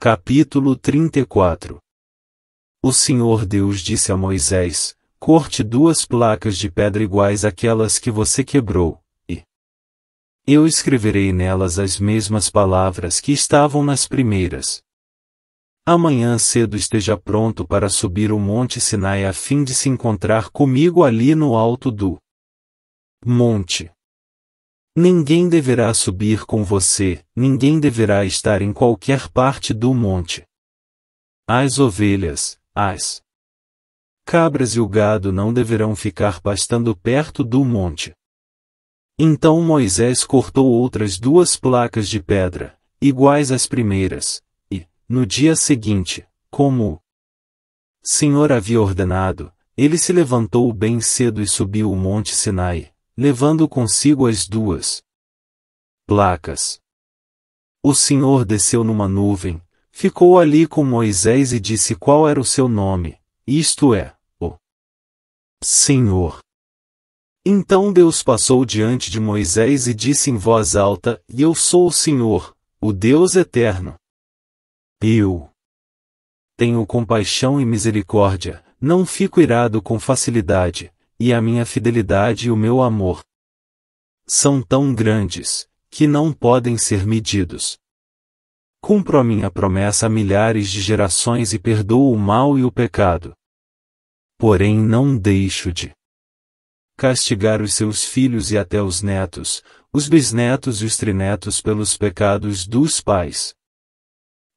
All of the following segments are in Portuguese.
Capítulo 34 O Senhor Deus disse a Moisés: Corte duas placas de pedra iguais àquelas que você quebrou, e eu escreverei nelas as mesmas palavras que estavam nas primeiras. Amanhã cedo esteja pronto para subir o Monte Sinai a fim de se encontrar comigo ali no alto do monte. Ninguém deverá subir com você, ninguém deverá estar em qualquer parte do monte. As ovelhas, as cabras e o gado não deverão ficar pastando perto do monte. Então Moisés cortou outras duas placas de pedra, iguais às primeiras, e, no dia seguinte, como o Senhor havia ordenado, ele se levantou bem cedo e subiu o monte Sinai, levando consigo as duas placas. O Senhor desceu numa nuvem, ficou ali com Moisés e disse qual era o seu nome, isto é, o Senhor. Então Deus passou diante de Moisés e disse em voz alta: Eu sou o Senhor, o Deus eterno. Eu tenho compaixão e misericórdia, não fico irado com facilidade, e a minha fidelidade e o meu amor são tão grandes que não podem ser medidos. Cumpro a minha promessa a milhares de gerações e perdoo o mal e o pecado. Porém, não deixo de castigar os seus filhos e até os netos, os bisnetos e os trinetos pelos pecados dos pais.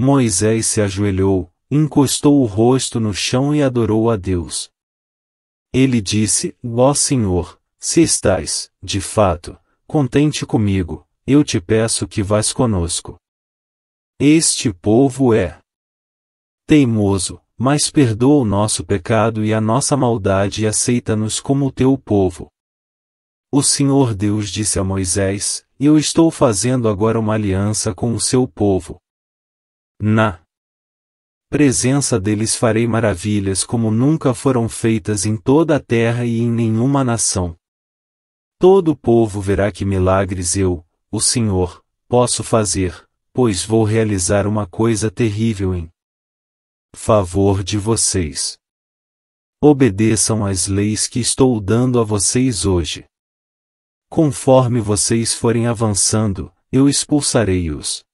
Moisés se ajoelhou, encostou o rosto no chão e adorou a Deus. Ele disse: Ó Senhor, se estás, de fato, contente comigo, eu te peço que vás conosco. Este povo é teimoso, mas perdoa o nosso pecado e a nossa maldade e aceita-nos como teu povo. O Senhor Deus disse a Moisés: Eu estou fazendo agora uma aliança com o seu povo. Na presença deles farei maravilhas como nunca foram feitas em toda a terra e em nenhuma nação. Todo o povo verá que milagres eu, o Senhor, posso fazer, pois vou realizar uma coisa terrível em favor de vocês. Obedeçam às leis que estou dando a vocês hoje. Conforme vocês forem avançando, eu expulsarei os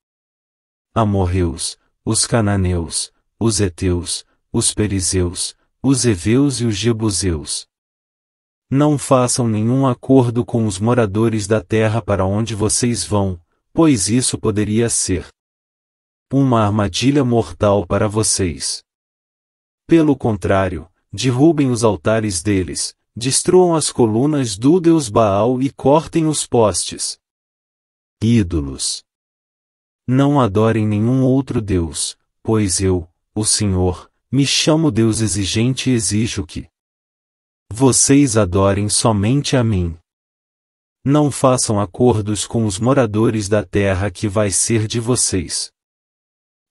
amorreus, os cananeus, os heteus, os Perizeus, os Eveus e os Jebuseus. Não façam nenhum acordo com os moradores da terra para onde vocês vão, pois isso poderia ser uma armadilha mortal para vocês. Pelo contrário, derrubem os altares deles, destruam as colunas do deus Baal e cortem os postes. Ídolos. Não adorem nenhum outro deus, pois eu, o Senhor, me chamo Deus exigente e exijo que vocês adorem somente a mim. Não façam acordos com os moradores da terra que vai ser de vocês.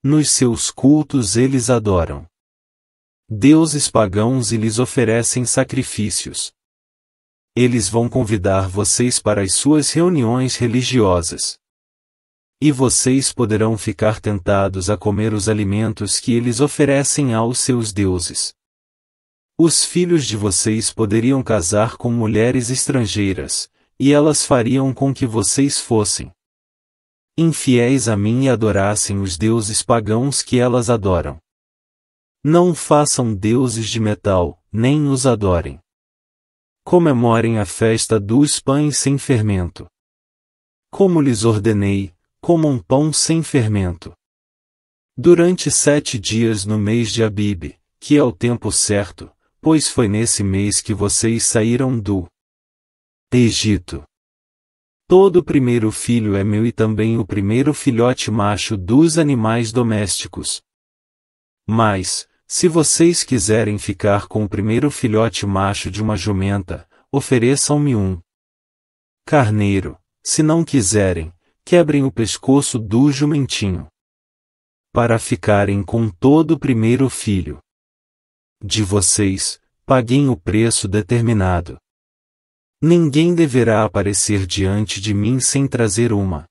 Nos seus cultos eles adoram deuses pagãos e lhes oferecem sacrifícios. Eles vão convidar vocês para as suas reuniões religiosas e vocês poderão ficar tentados a comer os alimentos que eles oferecem aos seus deuses. Os filhos de vocês poderiam casar com mulheres estrangeiras, e elas fariam com que vocês fossem infiéis a mim e adorassem os deuses pagãos que elas adoram. Não façam deuses de metal, nem os adorem. Comemorem a festa dos pães sem fermento. Como lhes ordenei, como um pão sem fermento. Durante sete dias no mês de Abib, que é o tempo certo, pois foi nesse mês que vocês saíram do Egito. Todo primeiro filho é meu e também o primeiro filhote macho dos animais domésticos. Mas, se vocês quiserem ficar com o primeiro filhote macho de uma jumenta, ofereçam-me um carneiro, se não quiserem, quebrem o pescoço do jumentinho. Para ficarem com todo o primeiro filho. De vocês, paguem o preço determinado. Ninguém deverá aparecer diante de mim sem trazer uma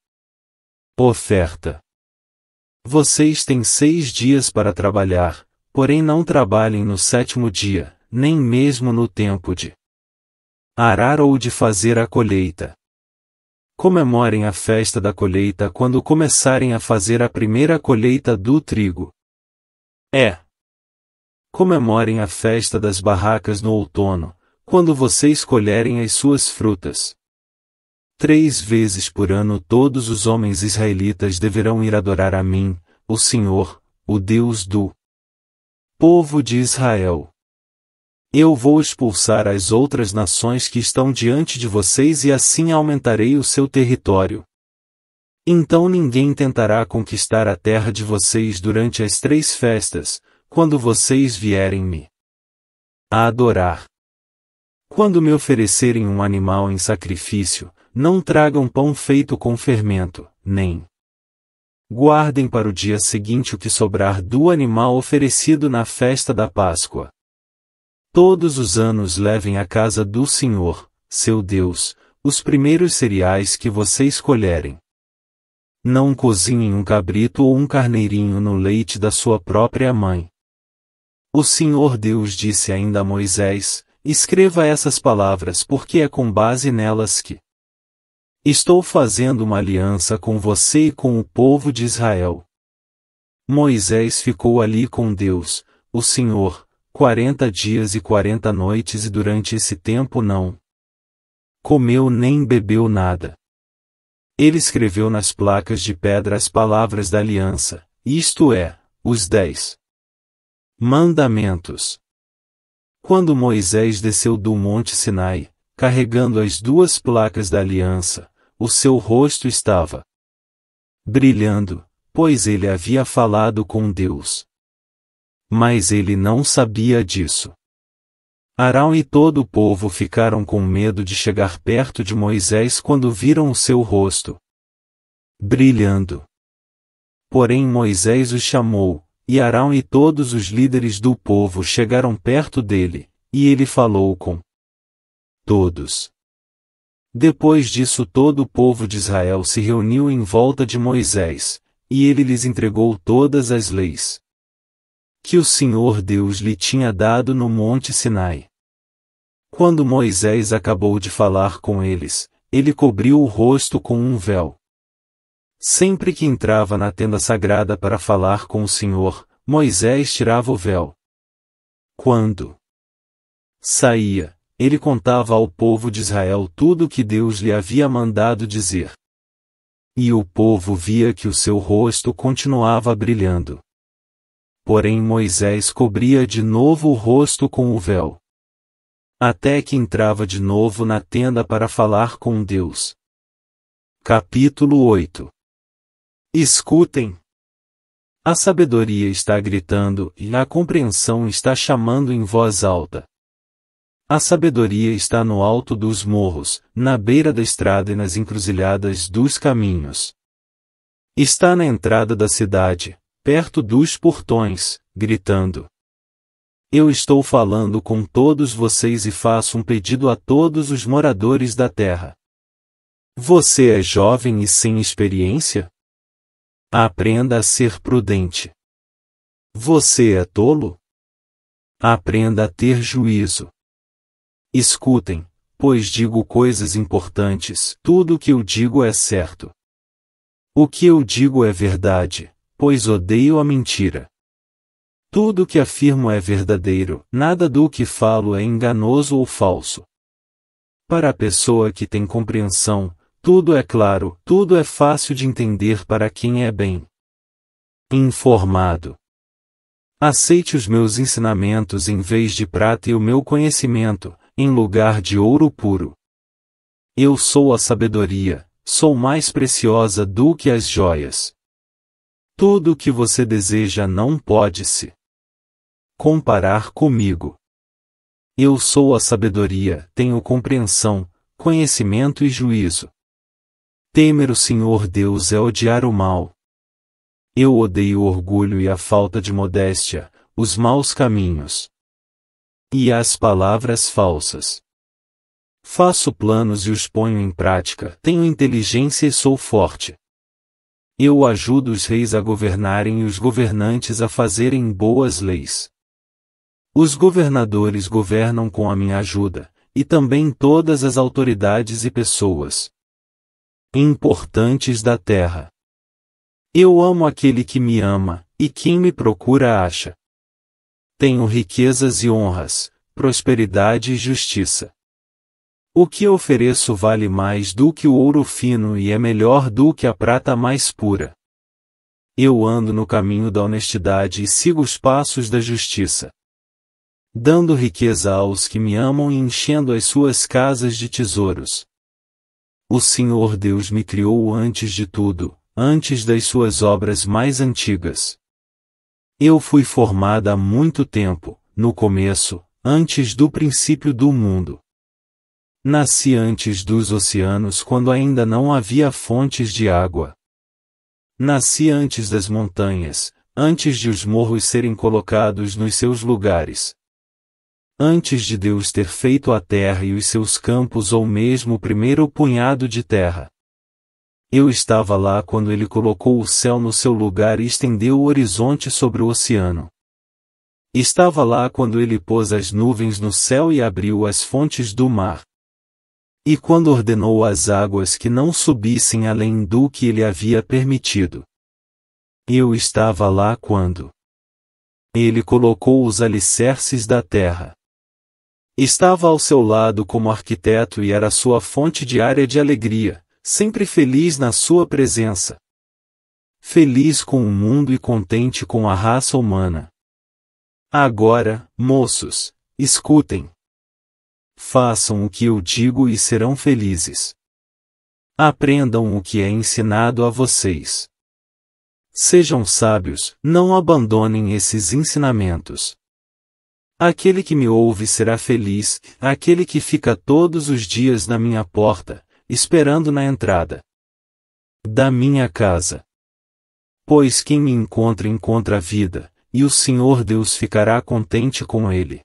oferta. Vocês têm seis dias para trabalhar, porém não trabalhem no sétimo dia, nem mesmo no tempo de arar ou de fazer a colheita. Comemorem a festa da colheita quando começarem a fazer a primeira colheita do trigo. É. Comemorem a festa das barracas no outono, quando vocês colherem as suas frutas. Três vezes por ano todos os homens israelitas deverão ir adorar a mim, o Senhor, o Deus do povo de Israel. Eu vou expulsar as outras nações que estão diante de vocês e assim aumentarei o seu território. Então ninguém tentará conquistar a terra de vocês durante as três festas, quando vocês vierem me a adorar. Quando me oferecerem um animal em sacrifício, não tragam pão feito com fermento, nem guardem para o dia seguinte o que sobrar do animal oferecido na festa da Páscoa. Todos os anos levem à casa do Senhor, seu Deus, os primeiros cereais que vocês escolherem. Não cozinhem um cabrito ou um carneirinho no leite da sua própria mãe. O Senhor Deus disse ainda a Moisés: Escreva essas palavras, porque é com base nelas que estou fazendo uma aliança com você e com o povo de Israel. Moisés ficou ali com Deus, o Senhor, quarenta dias e quarenta noites e durante esse tempo não comeu nem bebeu nada. Ele escreveu nas placas de pedra as palavras da aliança, isto é, os dez mandamentos. Quando Moisés desceu do Monte Sinai, carregando as duas placas da aliança, o seu rosto estava brilhando, pois ele havia falado com Deus. Mas ele não sabia disso. Arão e todo o povo ficaram com medo de chegar perto de Moisés quando viram o seu rosto brilhando. Porém Moisés o chamou, e Arão e todos os líderes do povo chegaram perto dele, e ele falou com todos. Depois disso, todo o povo de Israel se reuniu em volta de Moisés, e ele lhes entregou todas as leis, que o Senhor Deus lhe tinha dado no Monte Sinai. Quando Moisés acabou de falar com eles, ele cobriu o rosto com um véu. Sempre que entrava na tenda sagrada para falar com o Senhor, Moisés tirava o véu. Quando saía, ele contava ao povo de Israel tudo o que Deus lhe havia mandado dizer. E o povo via que o seu rosto continuava brilhando porém Moisés cobria de novo o rosto com o véu. Até que entrava de novo na tenda para falar com Deus. Capítulo 8 Escutem! A sabedoria está gritando e a compreensão está chamando em voz alta. A sabedoria está no alto dos morros, na beira da estrada e nas encruzilhadas dos caminhos. Está na entrada da cidade, perto dos portões, gritando: Eu estou falando com todos vocês e faço um pedido a todos os moradores da terra. Você é jovem e sem experiência? Aprenda a ser prudente. Você é tolo? Aprenda a ter juízo. Escutem, pois digo coisas importantes, tudo o que eu digo é certo. O que eu digo é verdade, pois odeio a mentira. Tudo o que afirmo é verdadeiro, nada do que falo é enganoso ou falso. Para a pessoa que tem compreensão, tudo é claro, tudo é fácil de entender para quem é bem informado. Aceite os meus ensinamentos em vez de prata e o meu conhecimento, em lugar de ouro puro. Eu sou a sabedoria, sou mais preciosa do que as joias. Tudo o que você deseja não pode se comparar comigo. Eu sou a sabedoria, tenho compreensão, conhecimento e juízo. Temer o Senhor Deus é odiar o mal. Eu odeio o orgulho e a falta de modéstia, os maus caminhos e as palavras falsas. Faço planos e os ponho em prática, tenho inteligência e sou forte. Eu ajudo os reis a governarem e os governantes a fazerem boas leis. Os governadores governam com a minha ajuda, e também todas as autoridades e pessoas importantes da terra. Eu amo aquele que me ama, e quem me procura acha. Tenho riquezas e honras, prosperidade e justiça. O que ofereço vale mais do que o ouro fino e é melhor do que a prata mais pura. Eu ando no caminho da honestidade e sigo os passos da justiça. Dando riqueza aos que me amam e enchendo as suas casas de tesouros. O Senhor Deus me criou antes de tudo, antes das suas obras mais antigas. Eu fui formada há muito tempo, no começo, antes do princípio do mundo. Nasci antes dos oceanos quando ainda não havia fontes de água. Nasci antes das montanhas, antes de os morros serem colocados nos seus lugares. Antes de Deus ter feito a terra e os seus campos ou mesmo o primeiro punhado de terra. Eu estava lá quando ele colocou o céu no seu lugar e estendeu o horizonte sobre o oceano. Estava lá quando ele pôs as nuvens no céu e abriu as fontes do mar. E quando ordenou às águas que não subissem além do que ele havia permitido. Eu estava lá quando ele colocou os alicerces da terra. Estava ao seu lado como arquiteto e era sua fonte diária de alegria, sempre feliz na sua presença. Feliz com o mundo e contente com a raça humana. Agora, moços, escutem façam o que eu digo e serão felizes. Aprendam o que é ensinado a vocês. Sejam sábios, não abandonem esses ensinamentos. Aquele que me ouve será feliz, aquele que fica todos os dias na minha porta, esperando na entrada da minha casa. Pois quem me encontra encontra a vida, e o Senhor Deus ficará contente com ele.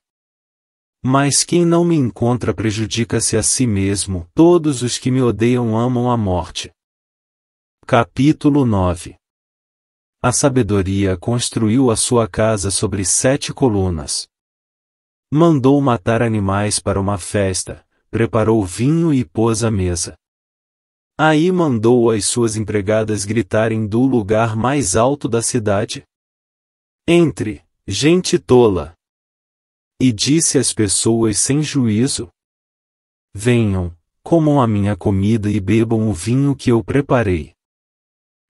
Mas quem não me encontra prejudica-se a si mesmo. Todos os que me odeiam amam a morte. Capítulo 9 A sabedoria construiu a sua casa sobre sete colunas. Mandou matar animais para uma festa, preparou vinho e pôs a mesa. Aí mandou as suas empregadas gritarem do lugar mais alto da cidade. Entre, gente tola, e disse às pessoas sem juízo: Venham, comam a minha comida e bebam o vinho que eu preparei.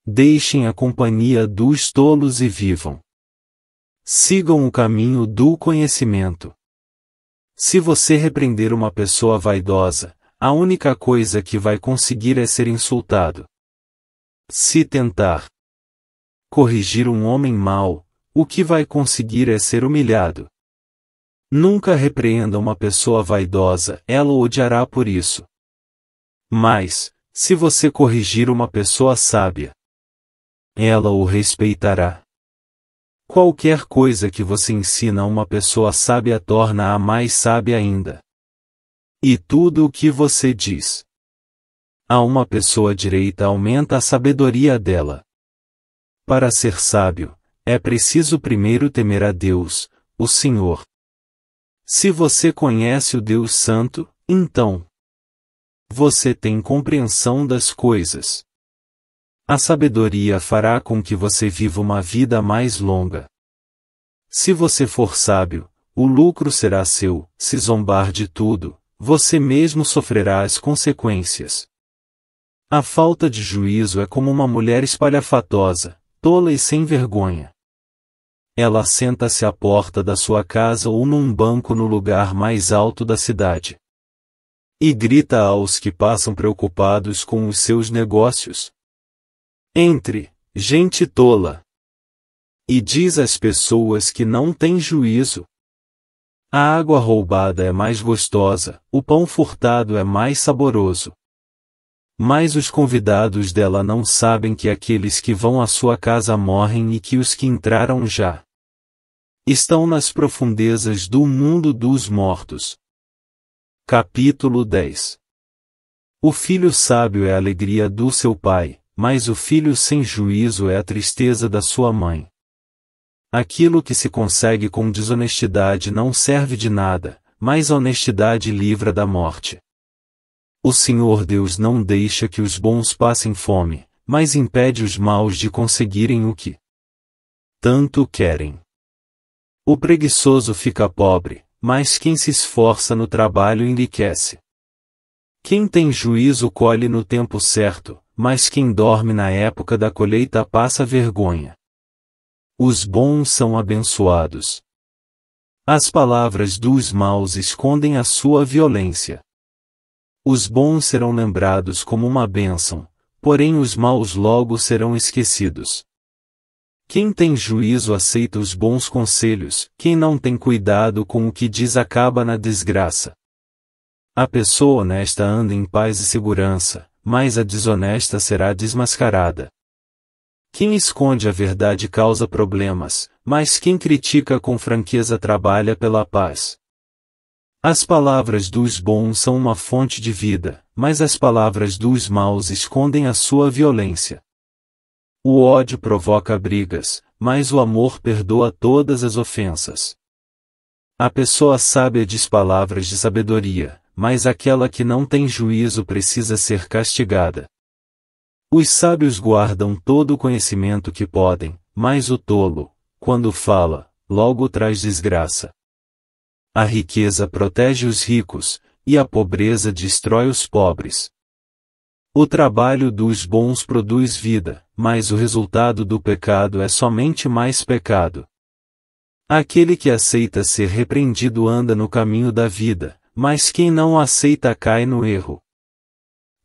Deixem a companhia dos tolos e vivam. Sigam o caminho do conhecimento. Se você repreender uma pessoa vaidosa, a única coisa que vai conseguir é ser insultado. Se tentar corrigir um homem mau, o que vai conseguir é ser humilhado. Nunca repreenda uma pessoa vaidosa, ela o odiará por isso. Mas, se você corrigir uma pessoa sábia, ela o respeitará. Qualquer coisa que você ensina a uma pessoa sábia torna-a mais sábia ainda. E tudo o que você diz a uma pessoa direita aumenta a sabedoria dela. Para ser sábio, é preciso primeiro temer a Deus, o Senhor, se você conhece o Deus Santo, então você tem compreensão das coisas. A sabedoria fará com que você viva uma vida mais longa. Se você for sábio, o lucro será seu, se zombar de tudo, você mesmo sofrerá as consequências. A falta de juízo é como uma mulher espalhafatosa, tola e sem vergonha. Ela senta-se à porta da sua casa ou num banco no lugar mais alto da cidade. E grita aos que passam preocupados com os seus negócios. Entre, gente tola. E diz às pessoas que não têm juízo. A água roubada é mais gostosa, o pão furtado é mais saboroso. Mas os convidados dela não sabem que aqueles que vão à sua casa morrem e que os que entraram já estão nas profundezas do mundo dos mortos. Capítulo 10 O filho sábio é a alegria do seu pai, mas o filho sem juízo é a tristeza da sua mãe. Aquilo que se consegue com desonestidade não serve de nada, mas a honestidade livra da morte. O Senhor Deus não deixa que os bons passem fome, mas impede os maus de conseguirem o que tanto querem. O preguiçoso fica pobre, mas quem se esforça no trabalho enriquece. Quem tem juízo colhe no tempo certo, mas quem dorme na época da colheita passa vergonha. Os bons são abençoados. As palavras dos maus escondem a sua violência. Os bons serão lembrados como uma bênção, porém os maus logo serão esquecidos. Quem tem juízo aceita os bons conselhos, quem não tem cuidado com o que diz acaba na desgraça. A pessoa honesta anda em paz e segurança, mas a desonesta será desmascarada. Quem esconde a verdade causa problemas, mas quem critica com franqueza trabalha pela paz. As palavras dos bons são uma fonte de vida, mas as palavras dos maus escondem a sua violência. O ódio provoca brigas, mas o amor perdoa todas as ofensas. A pessoa sábia diz palavras de sabedoria, mas aquela que não tem juízo precisa ser castigada. Os sábios guardam todo o conhecimento que podem, mas o tolo, quando fala, logo traz desgraça. A riqueza protege os ricos, e a pobreza destrói os pobres. O trabalho dos bons produz vida, mas o resultado do pecado é somente mais pecado. Aquele que aceita ser repreendido anda no caminho da vida, mas quem não aceita cai no erro.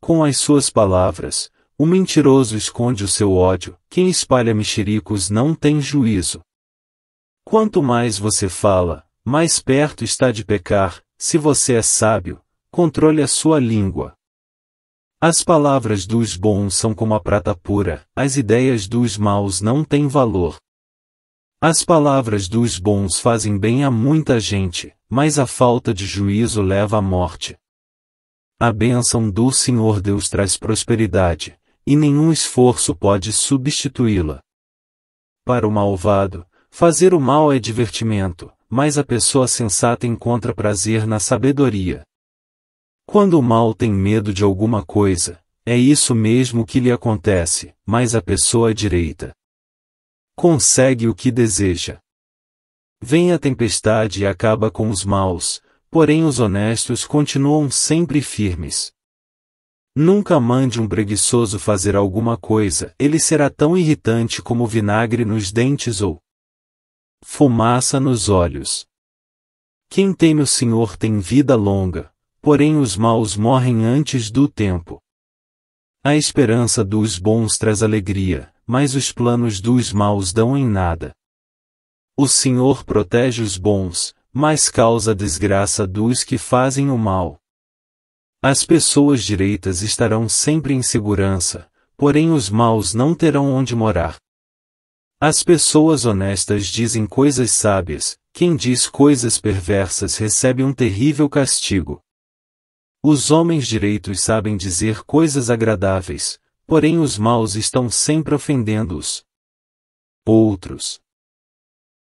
Com as suas palavras, o mentiroso esconde o seu ódio, quem espalha mexericos não tem juízo. Quanto mais você fala, mais perto está de pecar, se você é sábio, controle a sua língua. As palavras dos bons são como a prata pura, as ideias dos maus não têm valor. As palavras dos bons fazem bem a muita gente, mas a falta de juízo leva à morte. A bênção do Senhor Deus traz prosperidade, e nenhum esforço pode substituí-la. Para o malvado, fazer o mal é divertimento, mas a pessoa sensata encontra prazer na sabedoria. Quando o mal tem medo de alguma coisa, é isso mesmo que lhe acontece, mas a pessoa direita consegue o que deseja. Vem a tempestade e acaba com os maus, porém os honestos continuam sempre firmes. Nunca mande um preguiçoso fazer alguma coisa, ele será tão irritante como vinagre nos dentes ou fumaça nos olhos. Quem teme o Senhor tem vida longa, porém os maus morrem antes do tempo. A esperança dos bons traz alegria, mas os planos dos maus dão em nada. O Senhor protege os bons, mas causa a desgraça dos que fazem o mal. As pessoas direitas estarão sempre em segurança, porém os maus não terão onde morar. As pessoas honestas dizem coisas sábias, quem diz coisas perversas recebe um terrível castigo. Os homens direitos sabem dizer coisas agradáveis, porém os maus estão sempre ofendendo-os. Outros